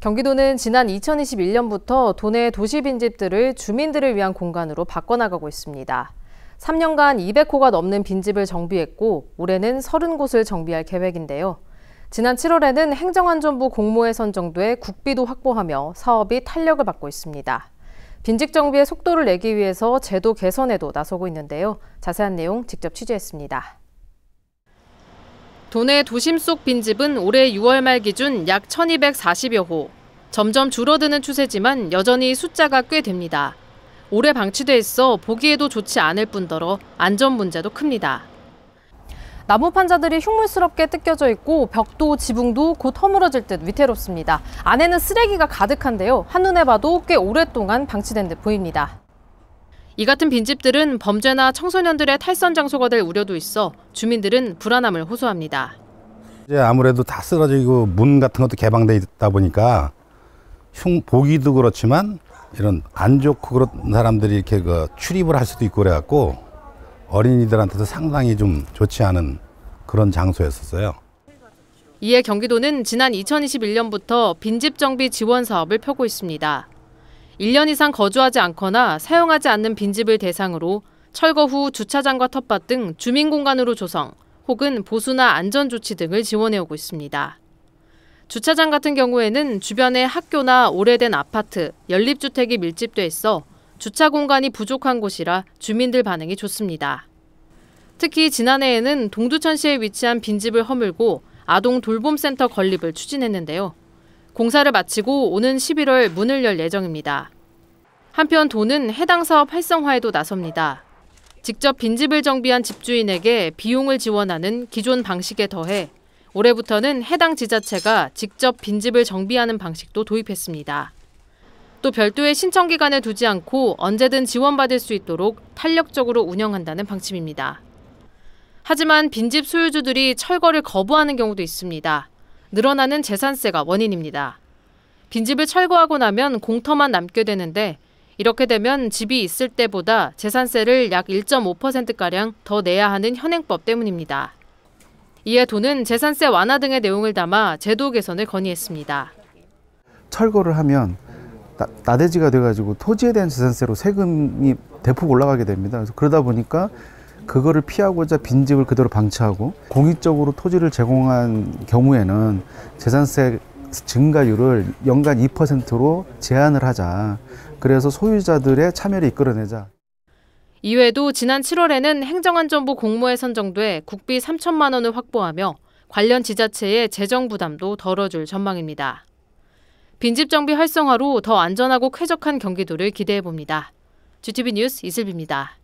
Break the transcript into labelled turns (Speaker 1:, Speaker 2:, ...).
Speaker 1: 경기도는 지난 2021년부터 도내 도시 빈집들을 주민들을 위한 공간으로 바꿔나가고 있습니다. 3년간 200호가 넘는 빈집을 정비했고 올해는 30곳을 정비할 계획인데요. 지난 7월에는 행정안전부 공모에 선정돼 국비도 확보하며 사업이 탄력을 받고 있습니다. 빈집 정비의 속도를 내기 위해서 제도 개선에도 나서고 있는데요. 자세한 내용 직접 취재했습니다. 도내 도심 속 빈집은 올해 6월 말 기준 약 1240여 호. 점점 줄어드는 추세지만 여전히 숫자가 꽤 됩니다. 오래 방치돼 있어 보기에도 좋지 않을 뿐더러 안전 문제도 큽니다. 나무 판자들이 흉물스럽게 뜯겨져 있고 벽도 지붕도 곧 허물어질 듯 위태롭습니다. 안에는 쓰레기가 가득한데요. 한눈에 봐도 꽤 오랫동안 방치된 듯 보입니다. 이 같은 빈집들은 범죄나 청소년들의 탈선 장소가 될 우려도 있어 주민들은 불안함을 호소합니다.
Speaker 2: 이제 아무래도 다 쓰러지고 문 같은 것도 개방돼 있다 보니까 흉 보기도 그렇지만 이런 안 좋고 그런 사람들이 이렇게 그 출입을 할 수도 있고 그래갖고 어린이들한테도 상당히 좀 좋지 않은 그런 장소였었어요.
Speaker 1: 이에 경기도는 지난 2021년부터 빈집 정비 지원 사업을 펴고 있습니다. 1년 이상 거주하지 않거나 사용하지 않는 빈집을 대상으로 철거 후 주차장과 텃밭 등 주민 공간으로 조성 혹은 보수나 안전 조치 등을 지원해 오고 있습니다. 주차장 같은 경우에는 주변에 학교나 오래된 아파트, 연립주택이 밀집돼 있어 주차 공간이 부족한 곳이라 주민들 반응이 좋습니다. 특히 지난해에는 동두천시에 위치한 빈집을 허물고 아동 돌봄센터 건립을 추진했는데요. 공사를 마치고 오는 11월 문을 열 예정입니다. 한편 도는 해당 사업 활성화에도 나섭니다. 직접 빈집을 정비한 집주인에게 비용을 지원하는 기존 방식에 더해 올해부터는 해당 지자체가 직접 빈집을 정비하는 방식도 도입했습니다. 또 별도의 신청 기간을 두지 않고 언제든 지원받을 수 있도록 탄력적으로 운영한다는 방침입니다. 하지만 빈집 소유주들이 철거를 거부하는 경우도 있습니다. 늘어나는 재산세가 원인입니다. 빈집을 철거하고 나면 공터만 남게 되는데 이렇게 되면 집이 있을 때보다 재산세를 약 1.5%가량 더 내야 하는 현행법 때문입니다. 이에 도는 재산세 완화 등의 내용을 담아 제도 개선을 건의했습니다.
Speaker 3: 철거를 하면 나, 대지가 돼가지고 토지에 대한 재산세로 세금이 대폭 올라가게 됩니다. 그러다 보니까 그거를 피하고자 빈집을 그대로 방치하고 공익적으로 토지를 제공한 경우에는 재산세 증가율을 연간 2%로 제한을 하자. 그래서 소유자들의 참여를 이끌어내자.
Speaker 1: 이외에도 지난 7월에는 행정안전부 공모에 선정돼 국비 3천만 원을 확보하며 관련 지자체의 재정 부담도 덜어줄 전망입니다. 빈집 정비 활성화로 더 안전하고 쾌적한 경기도를 기대해 봅니다. GTV 뉴스 이슬비입니다.